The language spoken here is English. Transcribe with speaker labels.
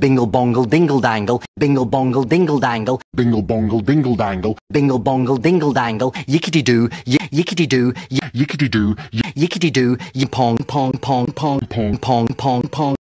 Speaker 1: Bingle bongle dingle dangle, bingle bongle dingle dangle, bingle bongle dingle dangle, bingle bongle dingle dangle, yickety doo, yickety doo, yickety doo, yickety doo, y pong pong pong pong pong pong pong pong.